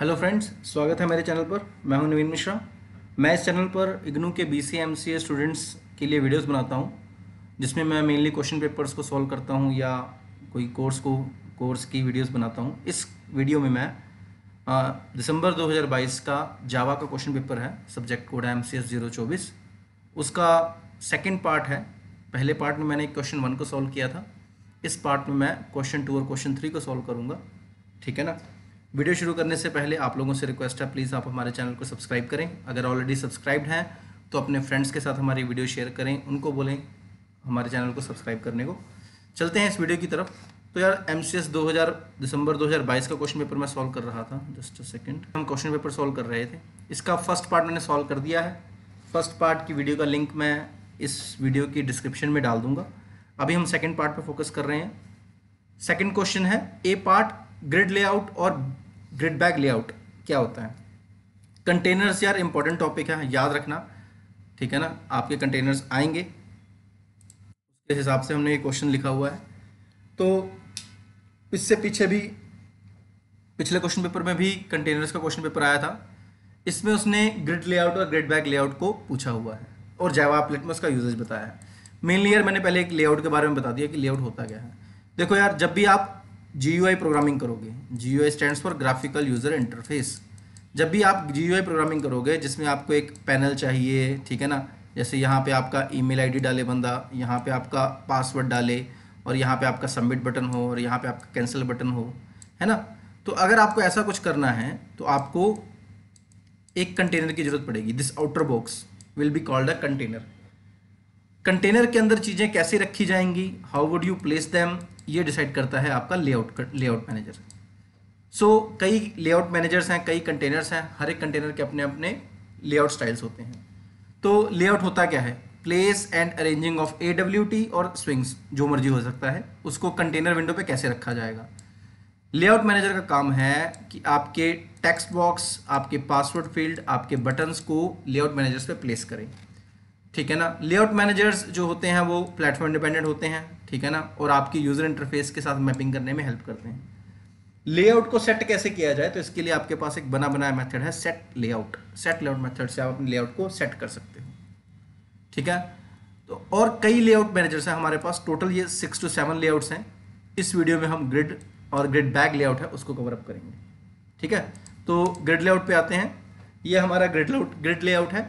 hello friends स्वागत है मेरे चैनल पर मैं हूं नवीन मिश्रा मैं इस चैनल पर इग्नू के बी सी स्टूडेंट्स के लिए वीडियोस बनाता हूं जिसमें मैं मेनली क्वेश्चन पेपर्स को सॉल्व करता हूं या कोई कोर्स को कोर्स की वीडियोस बनाता हूं इस वीडियो में मैं आ, दिसंबर 2022 का जावा का क्वेश्चन पेपर है सब्जेक्ट कोड है एम सी उसका सेकेंड पार्ट है पहले पार्ट में मैंने क्वेश्चन वन को सॉल्व किया था इस पार्ट में मैं क्वेश्चन टू और क्वेश्चन थ्री को सॉल्व करूँगा ठीक है ना वीडियो शुरू करने से पहले आप लोगों से रिक्वेस्ट है प्लीज़ आप हमारे चैनल को सब्सक्राइब करें अगर ऑलरेडी सब्सक्राइब्ड हैं तो अपने फ्रेंड्स के साथ हमारी वीडियो शेयर करें उनको बोलें हमारे चैनल को सब्सक्राइब करने को चलते हैं इस वीडियो की तरफ तो यार एम सी एस दो हज़ार दिसंबर दो हज़ार बाईस का क्वेश्चन पेपर मैं सॉल्व कर रहा था जस्ट अ सेकेंड हम क्वेश्चन पेपर सॉल्व कर रहे थे इसका फर्स्ट पार्ट मैंने सॉल्व कर दिया है फर्स्ट पार्ट की वीडियो का लिंक मैं इस वीडियो की डिस्क्रिप्शन में डाल दूंगा अभी हम सेकेंड पार्ट पर फोकस कर रहे हैं सेकेंड क्वेश्चन है ए पार्ट ग्रिड लेआउट और ग्रिड बैग लेआउट क्या होता है कंटेनर्स यार इंपॉर्टेंट टॉपिक है याद रखना ठीक है ना आपके कंटेनर्स आएंगे उसके हिसाब से हमने ये क्वेश्चन लिखा हुआ है तो इससे पीछे भी पिछले क्वेश्चन पेपर में भी कंटेनर्स का क्वेश्चन पेपर आया था इसमें उसने ग्रिड लेआउट और ग्रिड बैग लेआउट को पूछा हुआ है और जावा एप्लेट में उसका यूजेज बताया है मेनली यार मैंने पहले एक लेआउट के बारे में बता दिया कि लेआउट होता क्या है देखो यार जब भी आप जी प्रोग्रामिंग करोगे G U stand for graphical user interface जब भी आप जी प्रोग्रामिंग करोगे जिसमें आपको एक पैनल चाहिए ठीक है ना जैसे यहाँ पे आपका ईमेल आईडी डाले बंदा यहाँ पे आपका पासवर्ड डाले और यहाँ पे आपका सबमिट बटन हो और यहाँ पे आपका कैंसिल बटन हो है ना तो अगर आपको ऐसा कुछ करना है तो आपको एक कंटेनर की ज़रूरत पड़ेगी this outer box will be called a container container के अंदर चीज़ें कैसे रखी जाएंगी how would you place them ये डिसाइड करता है आपका layout layout manager so so, कई लेआउट मैनेजर्स हैं कई कंटेनर्स हैं हर एक कंटेनर के अपने अपने लेआउट स्टाइल्स होते हैं तो लेआउट होता क्या है place and arranging of A W T और स्विंग्स जो मर्जी हो सकता है उसको कंटेनर विंडो पे कैसे रखा जाएगा लेआउट मैनेजर का काम है कि आपके टेक्स्ट बॉक्स आपके पासवर्ड फील्ड आपके बटन्स को लेआउट मैनेजर्स पे प्लेस करें ठीक है ना लेआउट मैनेजर्स जो होते हैं वो प्लेटफॉर्म डिपेंडेंट होते हैं ठीक है ना और आपकी यूज़र इंटरफेस के साथ मैपिंग करने में हेल्प करते हैं लेआउट को सेट कैसे किया जाए तो इसके लिए आपके पास एक बना बनाया मेथड है set layout set layout method से आप अपने लेआउट को सेट कर सकते हो ठीक है तो और कई लेआउट मैनेजर्स हैं हमारे पास टोटल ये सिक्स टू सेवन लेआउट्स हैं इस वीडियो में हम ग्रिड और ग्रिड बैग लेआउट है उसको कवरअप करेंगे ठीक है तो ग्रिड लेआउट पे आते हैं ये हमारा ग्रिड लेआउट ग्रिड लेआउट है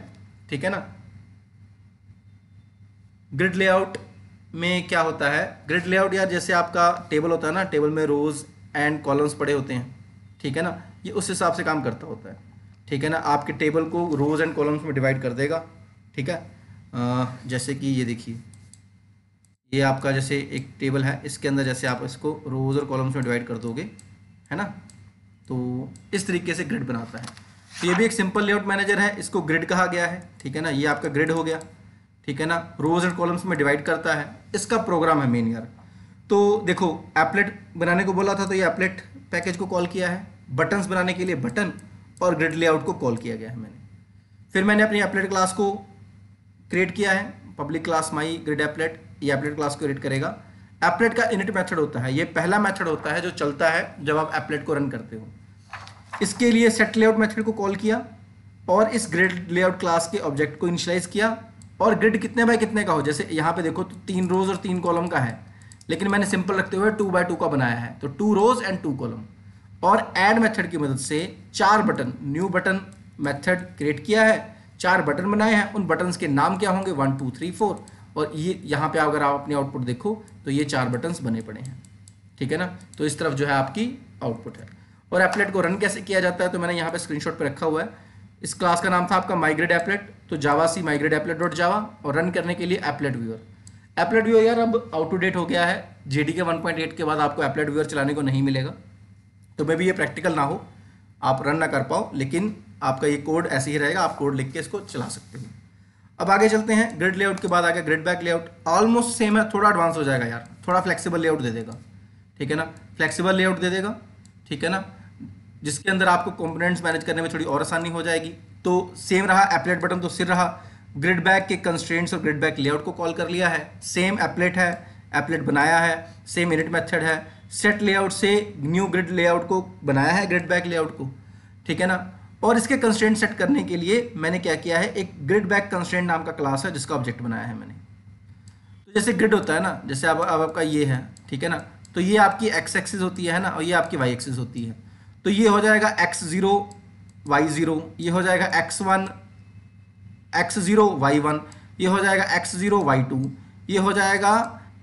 ठीक है ना ग्रिड लेआउट में क्या होता है ग्रिड लेआउट यार जैसे आपका टेबल होता है ना टेबल में रोज एंड कॉलम्स पड़े होते हैं ठीक है ना ये उस हिसाब से काम करता होता है ठीक है ना आपके टेबल को रोज एंड कॉलम्स में डिवाइड कर देगा ठीक है आ, जैसे कि ये देखिए ये आपका जैसे एक टेबल है इसके अंदर जैसे आप इसको रोज और कॉलम्स में डिवाइड कर दोगे है ना तो इस तरीके से ग्रिड बनाता है तो ये भी एक सिंपल लेआउट मैनेजर है इसको ग्रिड कहा गया है ठीक है ना ये आपका ग्रिड हो गया ठीक है ना रोज एंड कॉलम्स में डिवाइड करता है इसका प्रोग्राम है मेन यार तो देखो एपलेट बनाने को बोला था तो ये एपलेट पैकेज को कॉल किया है बटन्स बनाने के लिए बटन और ग्रिड लेआउट को कॉल किया गया है मैंने फिर मैंने अपनी एपलेट क्लास को क्रिएट किया है public class my grid applet ये एपलेट क्लास को क्रिएट करेगा एपलेट का इनिट मैथड होता है ये पहला मैथड होता है जो चलता है जब आप एपलेट को रन करते हो इसके लिए सेट लेआउट मैथड को कॉल किया और इस ग्रेड लेआउट क्लास के ऑब्जेक्ट को इनिशलाइज किया और ग्रिड कितने बाय कितने का हो जैसे यहाँ पे देखो तो तीन रोज और तीन कॉलम का है लेकिन मैंने सिंपल रखते हुए टू बाय टू का बनाया है तो two rows and two column और एड मेथड की मदद से चार button new button method create किया है चार बटन बनाए हैं उन बटन्स के नाम क्या होंगे वन टू थ्री फोर और ये यहाँ पे अगर आप अपने आउटपुट देखो तो ये चार बटन्स बने पड़े हैं ठीक है ना तो इस तरफ जो है आपकी आउटपुट है और एप्लेट को रन कैसे किया जाता है तो मैंने यहाँ पे स्क्रीनशॉट पे रखा हुआ है इस क्लास का नाम था आपका माइग्रेट एप्लेट तो javac migrate applet dot Java और रन करने के लिए एपलेट व्यूअर एपलेट व्यूअर यार अब आउट टू डेट हो गया है डी के 1.8 के बाद आपको एपलेट व्यूअर चलाने को नहीं मिलेगा तो मे भी ये प्रैक्टिकल ना हो आप रन ना कर पाओ लेकिन आपका ये कोड ऐसे ही रहेगा आप कोड लिख के इसको चला सकते हो अब आगे चलते हैं ग्रिड लेआउट के बाद आ गया grid bag layout almost same है थोड़ा एडवांस हो जाएगा यार थोड़ा फ्लेक्सिबल लेआउट दे देगा ठीक है ना फ्लेक्सिबल लेआउट दे देगा ठीक है ना जिसके अंदर आपको कंपोनेंट्स मैनेज करने में थोड़ी और आसानी हो जाएगी तो सेम रहा एपलेट बटन तो सिर रहा ग्रिड बैक के कंस्ट्रेंट्स और ग्रिड बैक लेआउट को कॉल कर लिया है सेम एपलेट है एपलेट बनाया है सेम इनिट मेथड है सेट लेआउट से न्यू ग्रिड लेआउट को बनाया है ग्रिड बैक लेआउट को ठीक है ना और इसके कंस्टेंट सेट करने के लिए मैंने क्या किया है एक ग्रिड बैक कंस्टेंट नाम का क्लास है जिसका ऑब्जेक्ट बनाया है मैंने तो जैसे ग्रिड होता है ना जैसे अब अब आपका ये है ठीक है ना तो ये आपकी एक्स एक्सिस होती है ना और ये आपकी वाई एक्सिस होती है तो ये हो जाएगा एक्स ज़ीरो वाई ज़ीरो ये हो जाएगा X one X zero Y one ये हो जाएगा एक्स ज़ीरो वाई टू ये हो जाएगा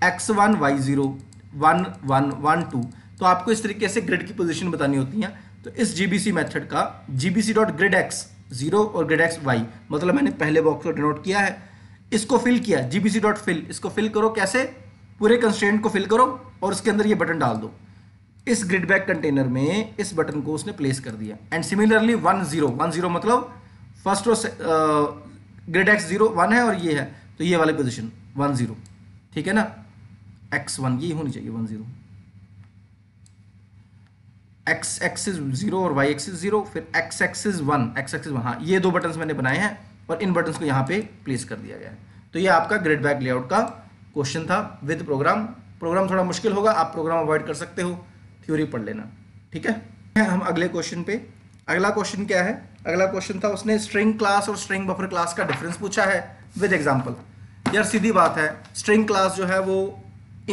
X one Y zero one one one two तो आपको इस तरीके से ग्रिड की पोजीशन बतानी होती है तो इस जीबीसी मेथड का GBC dot grid X zero और ग्रिड एक्स वाई मतलब मैंने पहले बॉक्स को डिनोट किया है इसको फिल किया जीबीसी डॉट फिल इसको फिल करो कैसे पूरे कंस्टेंट को फिल करो और उसके अंदर ये बटन डाल दो इस ग्रिड बैक कंटेनर में इस बटन को उसने प्लेस कर दिया and similarly one zero one zero मतलब फर्स्ट और ग्रिड एक्स जीरो वन है और ये है तो ये वाली पोजिशन वन जीरो ठीक है ना एक्स वन ये होनी चाहिए one zero X axis zero और वाई एक्सिस जीरो फिर X axis one X axis one हाँ ये दो बटन मैंने बनाए हैं और इन बटन को यहाँ पे प्लेस कर दिया गया है तो ये आपका ग्रिड बैक लेआउट का क्वेश्चन था विद प्रोग्राम प्रोग्राम थोड़ा मुश्किल होगा आप प्रोग्राम अवॉइड कर सकते हो थ्योरी पढ़ लेना ठीक है हम अगले क्वेश्चन पे अगला क्वेश्चन क्या है अगला क्वेश्चन था उसने स्ट्रिंग क्लास और स्ट्रिंग बफर क्लास का डिफरेंस पूछा है विद एग्जाम्पल यार सीधी बात है स्ट्रिंग क्लास जो है वो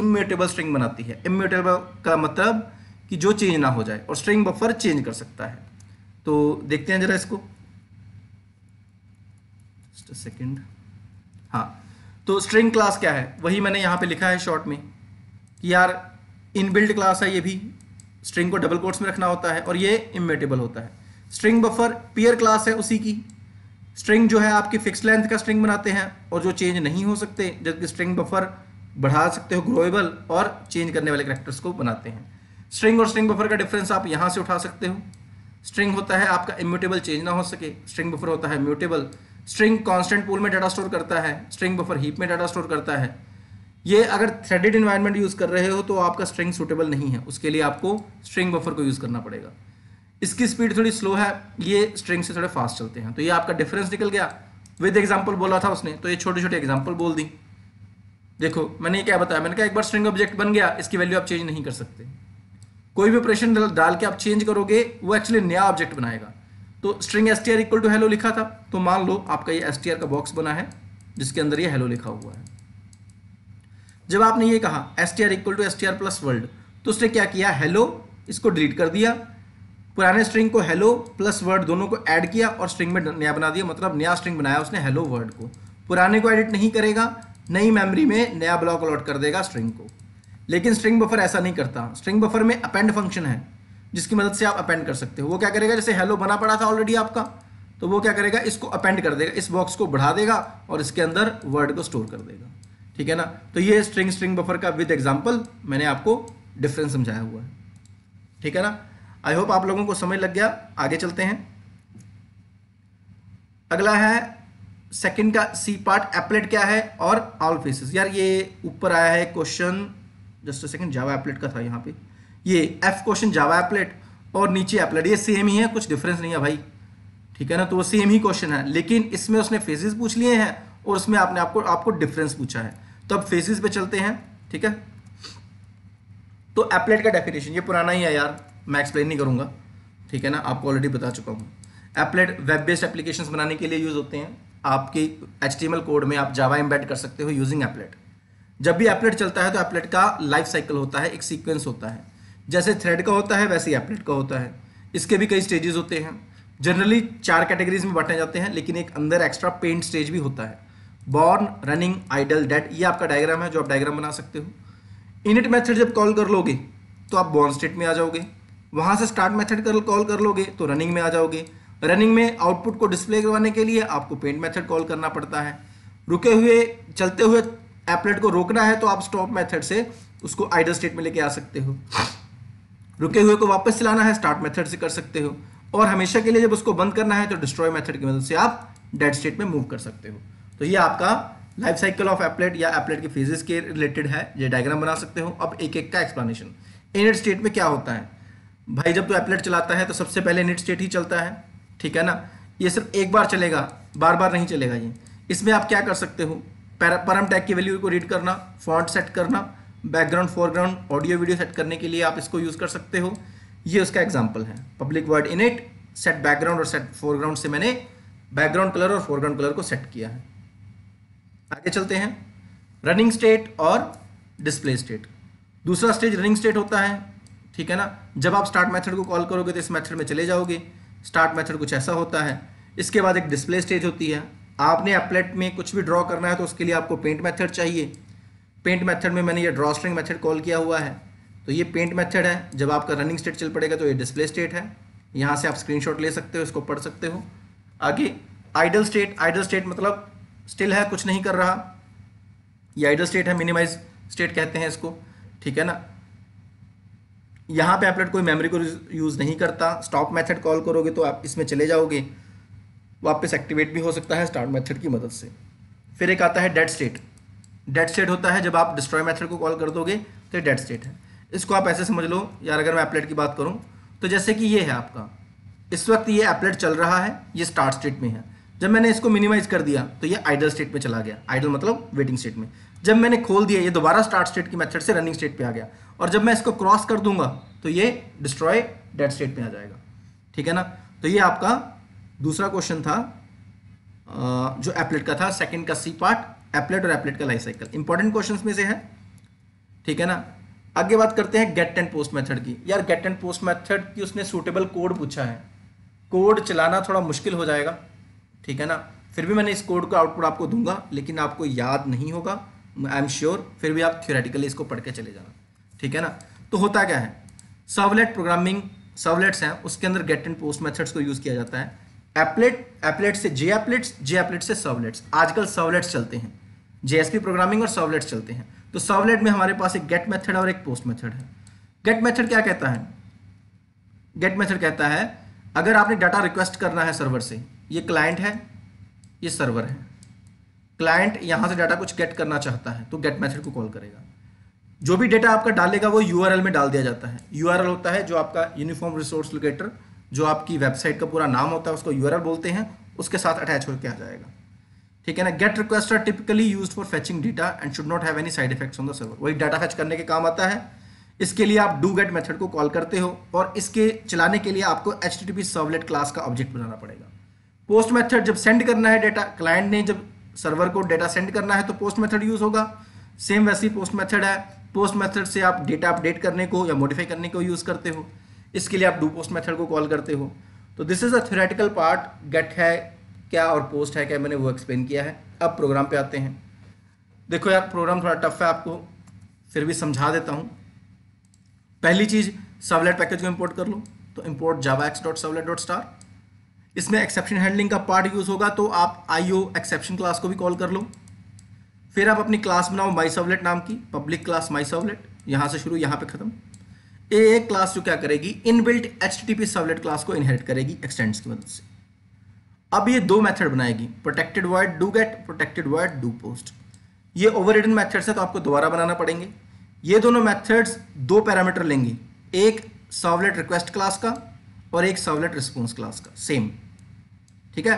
इम्यूटेबल स्ट्रिंग बनाती है इम्यूटेबल का मतलब कि जो चेंज ना हो जाए और स्ट्रिंग बफर चेंज कर सकता है तो देखते हैं जरा इसको सेकेंड हाँ तो स्ट्रिंग क्लास क्या है वही मैंने यहाँ पे लिखा है शॉर्ट में कि यार इनबिल्ड क्लास है ये भी स्ट्रिंग को डबल कोट्स में रखना होता है और ये इमेटेबल होता है स्ट्रिंग बफर पियर क्लास है उसी की स्ट्रिंग जो है आपकी फिक्स लेंथ का स्ट्रिंग बनाते हैं और जो चेंज नहीं हो सकते जबकि स्ट्रिंग बफर बढ़ा सकते हो ग्रोएबल और चेंज करने वाले करेक्टर्स को बनाते हैं स्ट्रिंग और स्ट्रिंग बफर का डिफरेंस आप यहाँ से उठा सकते हो स्ट्रिंग होता है आपका इम्यूटेबल चेंज ना हो सके स्ट्रिंग बफर होता है म्यूटेबल स्ट्रिंग कॉन्स्टेंट पूल में डाटा स्टोर करता है स्ट्रिंग बफर हीप में डाटा स्टोर करता है ये अगर थ्रेडेड इन्वायरमेंट यूज़ कर रहे हो तो आपका स्ट्रिंग सूटेबल नहीं है उसके लिए आपको स्ट्रिंग बफर को यूज़ करना पड़ेगा इसकी स्पीड थोड़ी स्लो है ये स्ट्रिंग से थोड़े फास्ट चलते हैं तो ये आपका डिफरेंस निकल गया विद एग्जाम्पल बोला था उसने तो ये छोटे छोटे एग्जाम्पल बोल दी देखो मैंने क्या बताया मैंने कहा एक बार स्ट्रिंग ऑब्जेक्ट बन गया इसकी वैल्यू आप चेंज नहीं कर सकते कोई भी ऑपरेशन डाल के आप चेंज करोगे वो एक्चुअली नया ऑब्जेक्ट बनाएगा तो string S T R equal to hello लिखा था तो मान लो आपका ये एस टी आर का बॉक्स बना है जिसके अंदर ये हेलो लिखा हुआ है जब आपने ये कहा S T R equal to S T R plus world तो उसने क्या किया हेलो इसको डिलीट कर दिया पुराने स्ट्रिंग को हेलो प्लस वर्ड दोनों को ऐड किया और स्ट्रिंग में नया बना दिया मतलब नया स्ट्रिंग बनाया उसने हेलो वर्ड को पुराने को एडिट नहीं करेगा नई मेमोरी में नया ब्लॉक अलॉट कर देगा स्ट्रिंग को लेकिन स्ट्रिंग बफर ऐसा नहीं करता स्ट्रिंग बफर में अपेंड फंक्शन है जिसकी मदद से आप अपेंड कर सकते हो वो क्या करेगा जैसे हेलो बना पड़ा था ऑलरेडी आपका तो वो क्या करेगा इसको अपेंड कर देगा इस बॉक्स को बढ़ा देगा और इसके अंदर वर्ड को स्टोर कर देगा ठीक है ना तो ये स्ट्रिंग स्ट्रिंग बफर का विद एग्जाम्पल मैंने आपको डिफरेंस समझाया हुआ है ठीक है ना आई होप आप लोगों को समझ लग गया आगे चलते हैं अगला है सेकंड का सी पार्ट एप्लेट क्या है और ऑल फेसेस यार ये ऊपर आया है question just a second Java applet का था यहाँ पे ये एफ क्वेश्चन जावा एप्लेट और नीचे एप्लेट ये सेम ही है कुछ डिफरेंस नहीं है भाई ठीक है ना तो वो सेम ही क्वेश्चन है लेकिन इसमें उसने फेजेस पूछ लिए हैं और उसमें आपने आपको आपको डिफरेंस पूछा है तो अब फेसिस पे चलते हैं ठीक है तो एप्लेट का डेफिनेशन ये पुराना ही है यार मैं एक्सप्लेन नहीं करूंगा ठीक है ना आपको ऑलरेडी बता चुका हूँ एप्लेट वेब बेस्ड एप्लीकेशन बनाने के लिए यूज़ होते हैं आपके एच कोड में आप जावा एम्बेड कर सकते हो यूजिंग एप्लेट जब भी एप्लेट चलता है तो एप्लेट का लाइफ साइकिल होता है एक सीक्वेंस होता है जैसे थ्रेड का होता है वैसे ही एप्लेट का होता है इसके भी कई स्टेजेस होते हैं जनरली चार कैटेगरीज में बांटे जाते हैं लेकिन एक अंदर एक्स्ट्रा पेंट स्टेज भी होता है बॉर्न रनिंग आइडल डेट ये आपका डायग्राम है जो आप डायग्राम बना सकते हो इनिट मेथड जब कॉल कर लोगे तो आप बॉर्न स्टेट में आ जाओगे वहां से स्टार्ट मेथड कर कॉल कर लोगे तो रनिंग में आ जाओगे रनिंग में आउटपुट को डिस्प्ले करवाने के लिए आपको पेंट मेथड कॉल करना पड़ता है रुके हुए चलते हुए एपलेट को रोकना है तो आप स्टॉप मेथड से उसको आइडल स्टेट में लेके आ सकते हो रुके हुए को वापस चलाना है स्टार्ट मेथड से कर सकते हो और हमेशा के लिए जब उसको बंद करना है तो डिस्ट्रॉय मेथड की मदद से आप डेड स्टेट में मूव कर सकते हो तो ये आपका लाइफ साइकिल ऑफ एपलेट या एपलेट के फेजेस के रिलेटेड है ये डायग्राम बना सकते हो अब एक एक का एक्सप्लेनेशन इनिट स्टेट में क्या होता है भाई जब तो एपलेट चलाता है तो सबसे पहले इनिट स्टेट ही चलता है ठीक है ना ये सिर्फ एक बार चलेगा बार बार नहीं चलेगा ये इसमें आप क्या कर सकते हो परम टैग की वैल्यू को रीड करना फॉन्ट सेट करना background foreground audio video set करने के लिए आप इसको यूज़ कर सकते हो ये उसका एग्जाम्पल है public void init set background और सेट फोरग्राउंड से मैंने बैकग्राउंड कलर और फोरग्राउंड कलर को सेट किया है आगे चलते हैं रनिंग स्टेट और डिस्प्ले स्टेट दूसरा स्टेज रनिंग स्टेट होता है ठीक है ना जब आप स्टार्ट मेथड को कॉल करोगे तो इस मेथड में चले जाओगे स्टार्ट मेथड कुछ ऐसा होता है इसके बाद एक डिस्प्ले स्टेज होती है आपने अपलेट में कुछ भी ड्रॉ करना है तो उसके लिए आपको पेंट मेथड चाहिए पेंट मेथड में मैंने ये ड्रॉ स्ट्रिंग मेथड कॉल किया हुआ है तो ये पेंट मेथड है जब आपका रनिंग स्टेट चल पड़ेगा तो ये डिस्प्ले स्टेट है यहाँ से आप स्क्रीनशॉट ले सकते हो इसको पढ़ सकते हो आगे आइडल स्टेट आइडल स्टेट मतलब स्टिल है कुछ नहीं कर रहा ये आइडल स्टेट है मिनिमाइज स्टेट कहते हैं इसको ठीक है ना यहाँ पे एपलेट कोई मेमोरी को यूज़ नहीं करता स्टॉप मेथड कॉल करोगे तो आप इसमें चले जाओगे वापस एक्टिवेट भी हो सकता है स्टार्ट मेथड की मदद से फिर एक आता है डेड स्टेट डेड स्टेट होता है जब आप डिस्ट्रॉय मेथड को कॉल कर दोगे तो डेड स्टेट है इसको आप ऐसे समझ लो यार अगर मैं एपलेट की बात करूँ तो जैसे कि ये है आपका इस वक्त ये एपलेट चल रहा है ये स्टार्ट स्टेट में है जब मैंने इसको मिनिमाइज कर दिया तो ये आइडल स्टेट में चला गया आइडल मतलब वेटिंग स्टेट में जब मैंने खोल दिया ये दोबारा स्टार्ट स्टेट की मेथड से रनिंग स्टेट पे आ गया और जब मैं इसको क्रॉस कर दूंगा तो ये डिस्ट्रॉय डेड स्टेट में आ जाएगा ठीक है ना तो ये आपका दूसरा क्वेश्चन था जो एपलेट का था सेकेंड का सी पार्ट एपलेट और एपलेट का लाइफ साइकिल इंपॉर्टेंट क्वेश्चन में से है ठीक है ना आगे बात करते हैं गेट एंड पोस्ट मैथड की यार गेट एंड पोस्ट मैथड की उसने सूटेबल कोड पूछा है कोड चलाना थोड़ा मुश्किल हो जाएगा ठीक है ना फिर भी मैंने इस कोड का आउटपुट आपको दूंगा लेकिन आपको याद नहीं होगा आई एम श्योर फिर भी आप थियोरेटिकली इसको पढ़ के चले जाना ठीक है ना तो होता क्या है सर्वलेट प्रोग्रामिंग सर्वलेट्स हैं उसके अंदर गेट एंड पोस्ट मेथड्स को यूज़ किया जाता है एपलेट एपलेट से जे एप्लेट्स जे एपलेट से सर्वलेट्स आजकल सर्वलेट्स चलते हैं जेएसपी प्रोग्रामिंग और सर्वलेट्स चलते हैं तो सर्वलेट में हमारे पास एक गेट मेथड और एक पोस्ट मेथड है गेट मेथड क्या कहता है गेट मेथड कहता है अगर आपने डाटा रिक्वेस्ट करना है सर्वर से ये क्लाइंट है ये सर्वर है क्लाइंट यहाँ से डाटा कुछ गेट करना चाहता है तो गेट मैथड को कॉल करेगा जो भी डेटा आपका डालेगा वो यू में डाल दिया जाता है यू होता है जो आपका यूनिफॉर्म रिसोर्स लोकेटर जो आपकी वेबसाइट का पूरा नाम होता है उसको यू बोलते हैं उसके साथ अटैच होकर आ जाएगा ठीक है ना get request are typically use for fetching data and should not have any side effects on the server वही डाटा फैच करने के काम आता है इसके लिए आप डू गेट मेथड को कॉल करते हो और इसके चलाने के लिए आपको एच टी सर्वलेट क्लास का ऑब्जेक्ट बनाना पड़ेगा पोस्ट मेथड जब सेंड करना है डेटा क्लाइंट ने जब सर्वर को डेटा सेंड करना है तो पोस्ट मेथड यूज़ होगा सेम वैसे पोस्ट मेथड है पोस्ट मेथड से आप डेटा अपडेट करने को या मॉडिफाई करने को यूज़ करते हो इसके लिए आप डू पोस्ट मेथड को कॉल करते हो तो this is a theoretical part get है क्या और पोस्ट है क्या मैंने वो एक्सप्लेन किया है अब प्रोग्राम पे आते हैं देखो यार प्रोग्राम थोड़ा टफ है आपको फिर भी समझा देता हूँ पहली चीज़ सबलेट पैकेज को इम्पोर्ट कर लो तो import javax dot servlet dot star इसमें एक्सेप्शन हैंडलिंग का पार्ट यूज़ होगा तो आप आई ओ एक्सेप्शन क्लास को भी कॉल कर लो फिर आप अपनी क्लास बनाओ माई सवलेट नाम की पब्लिक क्लास माई सवलेट यहाँ से शुरू यहाँ पे ख़त्म ए एक क्लास जो क्या करेगी inbuilt H T P servlet class को इनहेरिट करेगी एक्सटेंड्स की मदद से अब ये दो मेथड बनाएगी protected void do get protected void do post ये ओवर रिटन मैथड्स है तो आपको दोबारा बनाना पड़ेंगे ये दोनों मैथड्स दो पैरामीटर लेंगे एक सावलेट रिक्वेस्ट क्लास का और एक सावलेट रिस्पॉन्स क्लास का सेम ठीक है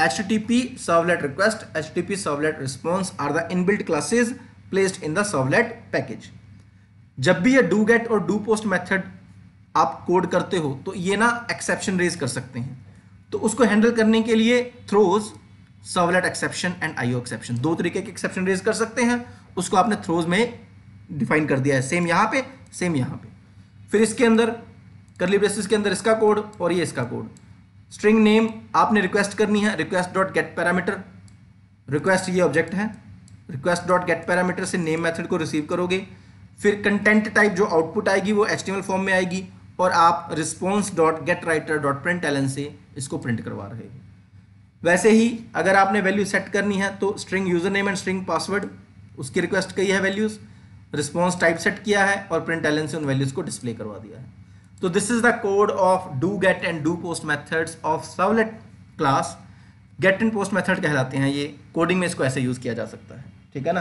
H T P servlet request H T P servlet response are the inbuilt classes placed in the servlet package जब भी ये डू गेट और डू पोस्ट मेथड आप कोड करते हो तो ये ना एक्सेप्शन रेज कर सकते हैं तो उसको हैंडल करने के लिए throws servlet exception and IO exception दो तरीके के एक्सेप्शन रेज कर सकते हैं उसको आपने थ्रोज में डिफाइन कर दिया है सेम यहाँ पे सेम यहाँ पे फिर इसके अंदर करली ब्रेसिस के अंदर इसका कोड और ये इसका कोड स्ट्रिंग नेम आपने रिक्वेस्ट करनी है request dot get parameter request ये ऑब्जेक्ट है रिक्वेस्ट डॉट गेट पैरामीटर से नेम मेथड को रिसीव करोगे फिर कंटेंट टाइप जो आउटपुट आएगी वो एच फॉर्म में आएगी और आप response dot get writer dot println से इसको प्रिंट करवा रहे हो वैसे ही अगर आपने वैल्यू सेट करनी है तो string user name and string password उसकी रिक्वेस्ट कही है वैल्यूज़ रिस्पॉन्स टाइप सेट किया है और प्रिंट एलन से उन वैल्यूज़ को डिस्प्ले करवा दिया है तो this is the code of do get and do post methods of servlet class get and post method कहलाते हैं ये कोडिंग में इसको ऐसे यूज़ किया जा सकता है ठीक है ना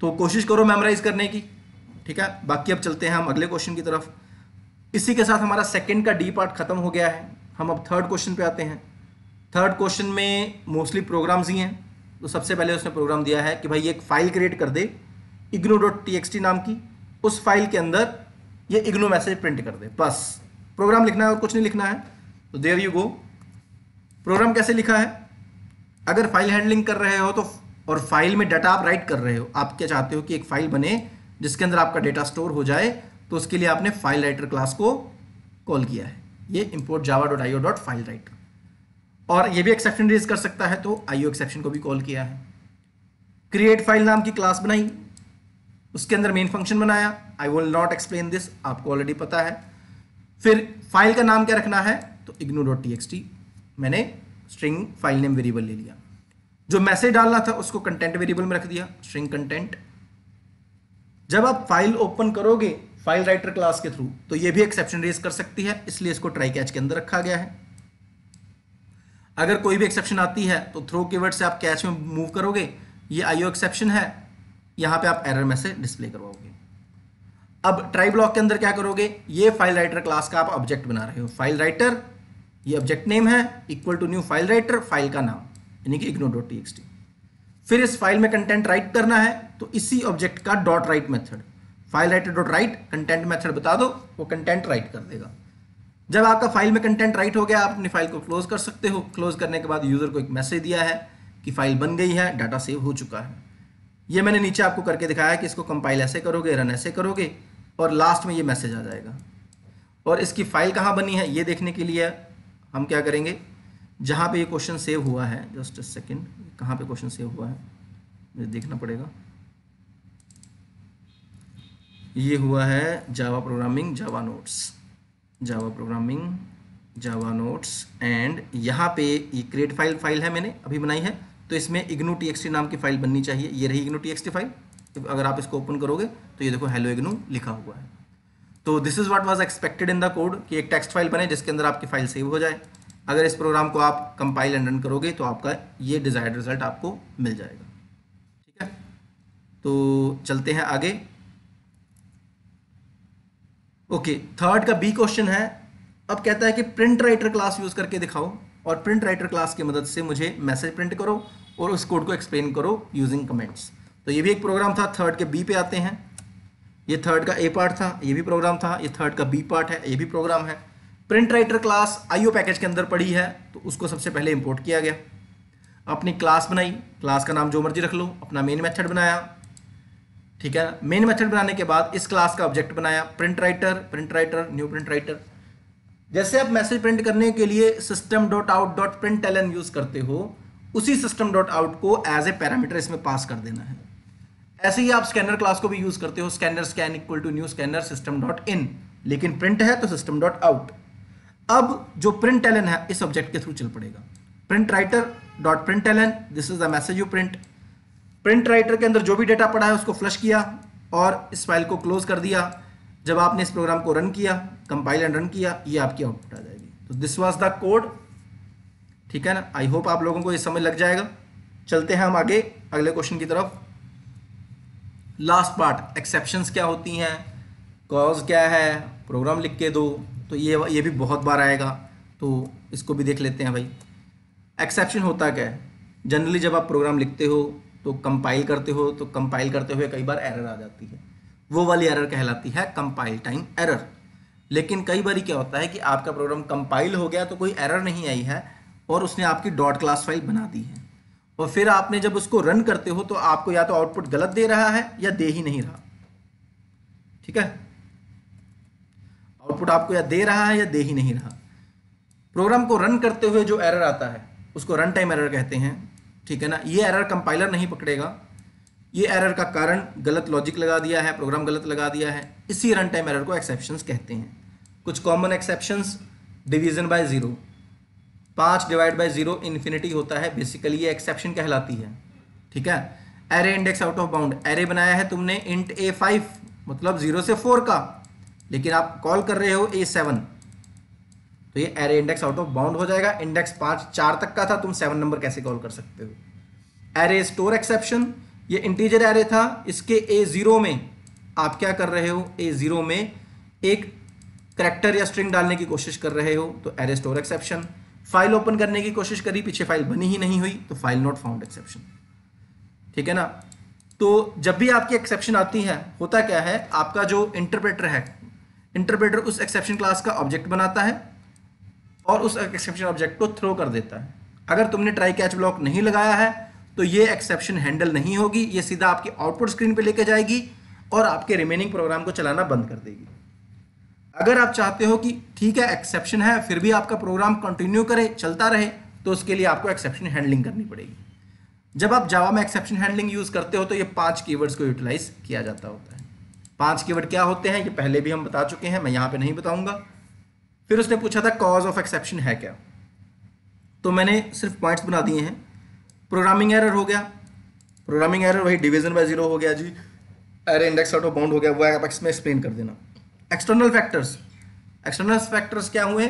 तो कोशिश करो मेमोराइज करने की ठीक है बाकी अब चलते हैं हम अगले क्वेश्चन की तरफ इसी के साथ हमारा सेकेंड का डी पार्ट खत्म हो गया है हम अब थर्ड क्वेश्चन पे आते हैं थर्ड क्वेश्चन में मोस्टली प्रोग्राम्स ही हैं तो सबसे पहले उसने प्रोग्राम दिया है कि भाई एक फ़ाइल क्रिएट कर दे इग्नो डॉट टी नाम की उस फाइल के अंदर ये इग्नो मैसेज प्रिंट कर दे बस प्रोग्राम लिखना है और कुछ नहीं लिखना है तो देर यू गो प्रोग्राम कैसे लिखा है अगर फाइल हैंडलिंग कर रहे हो तो और फाइल में डाटा आप राइट कर रहे हो आप क्या चाहते हो कि एक फाइल बने जिसके अंदर आपका डाटा स्टोर हो जाए तो उसके लिए आपने फाइल राइटर क्लास को कॉल किया है ये import Java dot IO dot file writer और ये भी एक्सेप्शन रेज कर सकता है तो आईओ एक्सेप्शन को भी कॉल किया है क्रिएट फाइल नाम की क्लास बनाई उसके अंदर मेन फंक्शन बनाया I will not explain this आपको ऑलरेडी पता है फिर फाइल का नाम क्या रखना है तो IGNOU dot T X T मैंने स्ट्रिंग फाइल नेम वेरिएबल ले लिया जो मैसेज डालना था उसको कंटेंट वेरिएबल में रख दिया स्ट्रिंग कंटेंट जब आप फाइल ओपन करोगे फाइल राइटर क्लास के थ्रू तो ये भी एक्सेप्शन रेज कर सकती है इसलिए इसको ट्राई कैच के अंदर रखा गया है अगर कोई भी एक्सेप्शन आती है तो थ्रो कीवर्ड से आप कैच में मूव करोगे ये आईओ एक्सेप्शन है यहां पे आप एरर मैसेज डिस्प्ले करवाओगे अब ट्राई ब्लॉक के अंदर क्या करोगे ये फाइल राइटर क्लास का आप ऑब्जेक्ट बना रहे हो फाइल राइटर ये ऑब्जेक्ट नेम है equal to new file writer file का नाम यानी कि इग्नो डॉट टी फिर इस फाइल में कंटेंट राइट करना है तो इसी ऑब्जेक्ट का dot write method file writer dot write content method बता दो वो कंटेंट राइट कर देगा जब आपका फाइल में कंटेंट राइट हो गया आप अपनी फाइल को क्लोज कर सकते हो क्लोज करने के बाद यूज़र को एक मैसेज दिया है कि फाइल बन गई है डाटा सेव हो चुका है ये मैंने नीचे आपको करके दिखाया कि इसको कंपाइल ऐसे करोगे रन ऐसे करोगे और लास्ट में ये मैसेज आ जाएगा और इसकी फ़ाइल कहाँ बनी है ये देखने के लिए हम क्या करेंगे जहाँ पे ये क्वेश्चन सेव हुआ है जस्ट सेकंड कहाँ पे क्वेश्चन सेव हुआ है मुझे देखना पड़ेगा ये हुआ है Java programming Java notes Java programming Java notes and यहाँ पे ये क्रिएट फाइल फाइल है मैंने अभी बनाई है तो इसमें इग्नू टी नाम की फाइल बननी चाहिए ये रही इग्नू टी फाइल तो अगर आप इसको ओपन करोगे तो ये देखो हेलो इग्नू लिखा हुआ है तो this is what was expected in the code कि एक टेक्स्ट फाइल बने जिसके अंदर आपकी फाइल सेव हो जाए अगर इस प्रोग्राम को आप कंपाइल एंड रन करोगे तो आपका ये डिज़ायर्ड रिजल्ट आपको मिल जाएगा ठीक है तो चलते हैं आगे ओके थर्ड का बी क्वेश्चन है अब कहता है कि प्रिंट राइटर क्लास यूज़ करके दिखाओ और प्रिंट राइटर क्लास की मदद से मुझे मैसेज प्रिंट करो और उस कोड को एक्सप्लेन करो यूजिंग कमेंट्स तो ये भी एक प्रोग्राम था थर्ड के बी पे आते हैं ये थर्ड का ए पार्ट था ये भी प्रोग्राम था ये थर्ड का बी पार्ट है ये भी प्रोग्राम है print writer class IO package के अंदर पड़ी है तो उसको सबसे पहले इंपोर्ट किया गया अपनी क्लास बनाई क्लास का नाम जो मर्जी रख लो अपना मेन मेथड बनाया ठीक है मेन मेथड बनाने के बाद इस क्लास का ऑब्जेक्ट बनाया print writer print writer new print writer जैसे आप मैसेज प्रिंट करने के लिए system dot out dot println use करते हो उसी सिस्टम डॉट आउट को एज ए पैरामीटर इसमें पास कर देना है ऐसे ही आप स्कैनर क्लास को भी यूज करते हो scanner scan equal to new scanner system dot in लेकिन प्रिंट है तो सिस्टम डॉट आउट अब जो प्रिंट एलन है इस ऑब्जेक्ट के थ्रू चल पड़ेगा print writer dot println this is the message you print print writer के अंदर जो भी डेटा पड़ा है उसको फ्लश किया और इस फाइल को क्लोज कर दिया जब आपने इस प्रोग्राम को रन किया कंपाइल एंड रन किया ये आपकी आउटपुट आ जाएगी तो दिस वॉज द कोड ठीक है ना आई होप आप लोगों को ये समझ लग जाएगा चलते हैं हम आगे अगले क्वेश्चन की तरफ लास्ट पार्ट एक्सेप्शंस क्या होती हैं कॉज क्या है प्रोग्राम लिख के दो तो ये ये भी बहुत बार आएगा तो इसको भी देख लेते हैं भाई एक्सेप्शन होता क्या है जनरली जब आप प्रोग्राम लिखते हो तो कंपाइल करते हो तो कंपाइल करते हुए कई बार एरर आ जाती है वो वाली एरर कहलाती है कंपाइल टाइम एरर लेकिन कई बार क्या होता है कि आपका प्रोग्राम कंपाइल हो गया तो कोई एरर नहीं आई है और उसने आपकी डॉट क्लास फाइल बना दी है और फिर आपने जब उसको रन करते हो तो आपको या तो आउटपुट गलत दे रहा है या दे ही नहीं रहा ठीक है आउटपुट आपको या दे रहा है या दे ही नहीं रहा प्रोग्राम को रन करते हुए जो एरर आता है उसको रन टाइम एरर कहते हैं ठीक है ना ये एरर कंपाइलर नहीं पकड़ेगा ये एरर का कारण गलत लॉजिक लगा दिया है प्रोग्राम गलत लगा दिया है इसी रन टाइम एरर को एक्सेप्शंस कहते हैं कुछ common exceptions division by zero पाँच डिवाइड बाई जीरो इन्फिनिटी होता है बेसिकली ये एक्सेप्शन कहलाती है ठीक है array index out of bound array बनाया है तुमने इंट ए फाइव मतलब जीरो से फोर का लेकिन आप कॉल कर रहे हो ए सेवन तो ये array index out of bound हो जाएगा इंडेक्स पाँच चार तक का था तुम सेवन नंबर कैसे कॉल कर सकते हो एरे स्टोर एक्सेप्शन ये इंटीजर एरे था इसके ए ज़ीरो में आप क्या कर रहे हो ए ज़ीरो में एक करेक्टर या स्ट्रिंग डालने की कोशिश कर रहे हो तो array store exception file open करने की कोशिश करी पीछे फाइल बनी ही नहीं हुई तो फाइल नॉट फाउंड एक्सेप्शन ठीक है ना तो जब भी आपकी एक्सेप्शन आती है होता क्या है आपका जो इंटरप्रेटर है इंटरप्रेटर उस एक्सेप्शन क्लास का ऑब्जेक्ट बनाता है और उस एक्सेप्शन ऑब्जेक्ट को थ्रो कर देता है अगर तुमने ट्राई कैच ब्लॉक नहीं लगाया है तो ये एक्सेप्शन हैंडल नहीं होगी ये सीधा आपकी आउटपुट स्क्रीन पे लेके जाएगी और आपके रिमेनिंग प्रोग्राम को चलाना बंद कर देगी अगर आप चाहते हो कि ठीक है एक्सेप्शन है फिर भी आपका प्रोग्राम कंटिन्यू करे चलता रहे तो उसके लिए आपको एक्सेप्शन हैंडलिंग करनी पड़ेगी जब आप जावा में एक्सेप्शन हैंडलिंग यूज़ करते हो तो ये पांच कीवर्ड्स को यूटिलाइज किया जाता होता है पांच कीवर्ड क्या होते हैं ये पहले भी हम बता चुके हैं मैं यहाँ पे नहीं बताऊंगा फिर उसने पूछा था कॉज ऑफ एक्सेप्शन है क्या तो मैंने सिर्फ पॉइंट्स बना दिए हैं प्रोग्रामिंग एरर हो गया प्रोग्रामिंग एरर वही डिवीजन बाय जीरो हो गया जी array index out of bound हो गया वो आप एक्स में एक्सप्लेन कर देना एक्सटर्नल फैक्टर्स एक्सटर्नल फैक्टर्स क्या हुए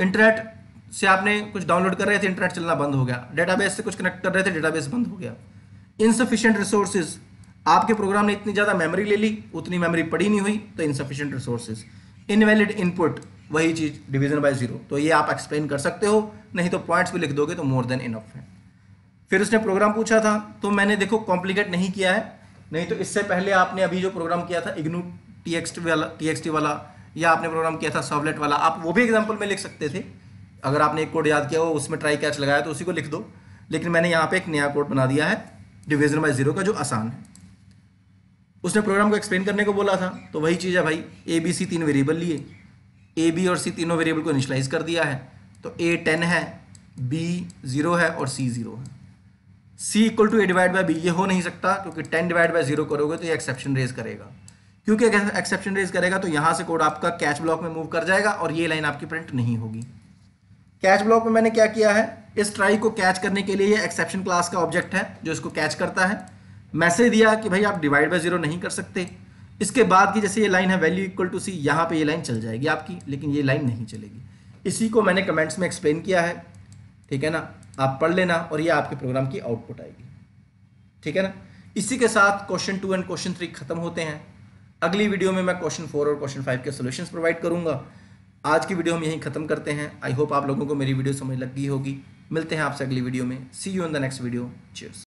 इंटरनेट से आपने कुछ डाउनलोड कर रहे थे इंटरनेट चलना बंद हो गया डेटाबेस से कुछ कनेक्ट कर रहे थे डेटाबेस बंद हो गया इनसफिशियंट रिसोर्सेज आपके प्रोग्राम ने इतनी ज़्यादा मेमोरी ले ली उतनी मेमोरी पड़ी नहीं हुई तो इनसफिशियंट रिसोर्सेज इनवैलिड इनपुट वही चीज़ डिवीजन बाय जीरो तो ये आप एक्सप्लेन कर सकते हो नहीं तो पॉइंट्स भी लिख दोगे तो मोर देन इनफ है फिर उसने प्रोग्राम पूछा था तो मैंने देखो कॉम्प्लिकेट नहीं किया है नहीं तो इससे पहले आपने अभी जो प्रोग्राम किया था इग्नू टी वाला टी वाला या आपने प्रोग्राम किया था सर्वलेट वाला आप वो भी एग्जाम्पल में लिख सकते थे अगर आपने एक कोड याद किया हो उसमें ट्राई कैच लगाया तो उसी को लिख दो लेकिन मैंने यहाँ पे एक नया कोड बना दिया है डिविज़न बाय जीरो का जो आसान है उसने प्रोग्राम को एक्सप्लेन करने को बोला था तो वही चीज़ है भाई ए बी सी तीन वेरिएबल लिए ए बी और सी तीनों वेरिएबल को इनिशलाइज कर दिया है तो ए टेन है बी ज़ीरो है और सी ज़ीरो है C equal to A divide by B ये हो नहीं सकता क्योंकि टेन डिवाइड बाई जीरो करोगे तो ये एक्सेप्शन रेज करेगा क्योंकि अगर एक्सेप्शन रेज करेगा तो यहाँ से कोड आपका कैच ब्लॉक में मूव कर जाएगा और ये लाइन आपकी प्रिंट नहीं होगी कैच ब्लॉक में मैंने क्या किया है इस ट्राई को कैच करने के लिए ये एक्सेप्शन क्लास का ऑब्जेक्ट है जो इसको कैच करता है मैसेज दिया कि भाई आप डिवाइड बाय जीरो नहीं कर सकते इसके बाद की जैसे ये लाइन है वैल्यू इक्वल टू सी यहाँ पे ये लाइन चल जाएगी आपकी लेकिन ये लाइन नहीं चलेगी इसी को मैंने कमेंट्स में एक्सप्लेन किया है ठीक है ना आप पढ़ लेना और ये आपके प्रोग्राम की आउटपुट आएगी ठीक है ना इसी के साथ question two and question three खत्म होते हैं अगली वीडियो में मैं क्वेश्चन फोर और क्वेश्चन फाइव के सोल्यूशन प्रोवाइड करूंगा आज की वीडियो हम यहीं खत्म करते हैं आई होप आप लोगों को मेरी वीडियो समझ लग गई होगी मिलते हैं आपसे अगली वीडियो में see you in the next video chairs